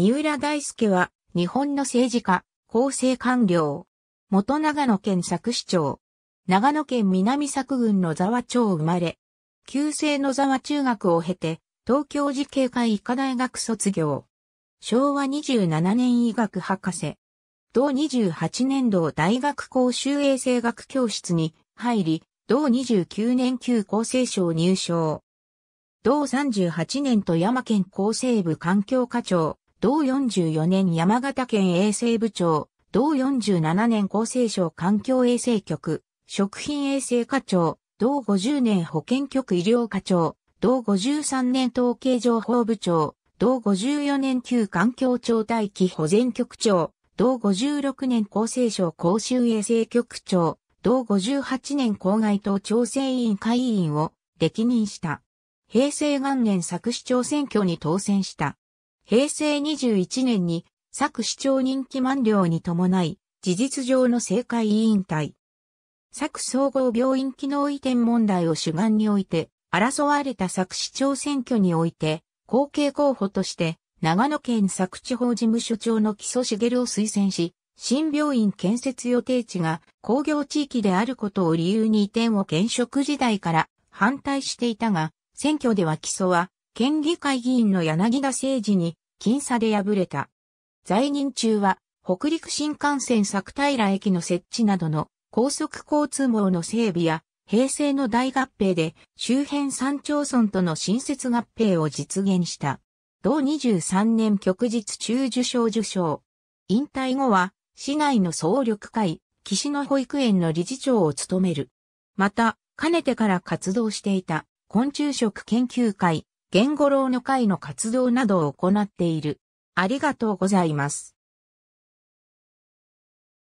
三浦大輔は、日本の政治家、厚生官僚。元長野県佐久市長。長野県南佐久郡野沢町生まれ。旧制の沢中学を経て、東京慈恵会医科大学卒業。昭和27年医学博士。同28年度大学公衆衛生学教室に入り、同29年旧厚生省入省。同38年富山県厚生部環境課長。同44年山形県衛生部長、同47年厚生省環境衛生局、食品衛生課長、同50年保健局医療課長、同53年統計情報部長、同54年旧環境庁待機保全局長、同56年厚生省公衆衛生局長、同58年公害等調整委員会委員を歴任した。平成元年作市長選挙に当選した。平成21年に、作市長任期満了に伴い、事実上の政界委員会。作総合病院機能移転問題を主眼において、争われた作市長選挙において、後継候補として、長野県作地方事務所長の木曽茂を推薦し、新病院建設予定地が工業地域であることを理由に移転を現職時代から反対していたが、選挙では木曽は、県議会議員の柳田誠治に僅差で敗れた。在任中は、北陸新幹線作平駅の設置などの高速交通網の整備や、平成の大合併で周辺三町村との新設合併を実現した。同23年旭日中受賞受賞。引退後は、市内の総力会、岸野保育園の理事長を務める。また、かねてから活動していた昆虫食研究会、言語老の会の活動などを行っている。ありがとうございます。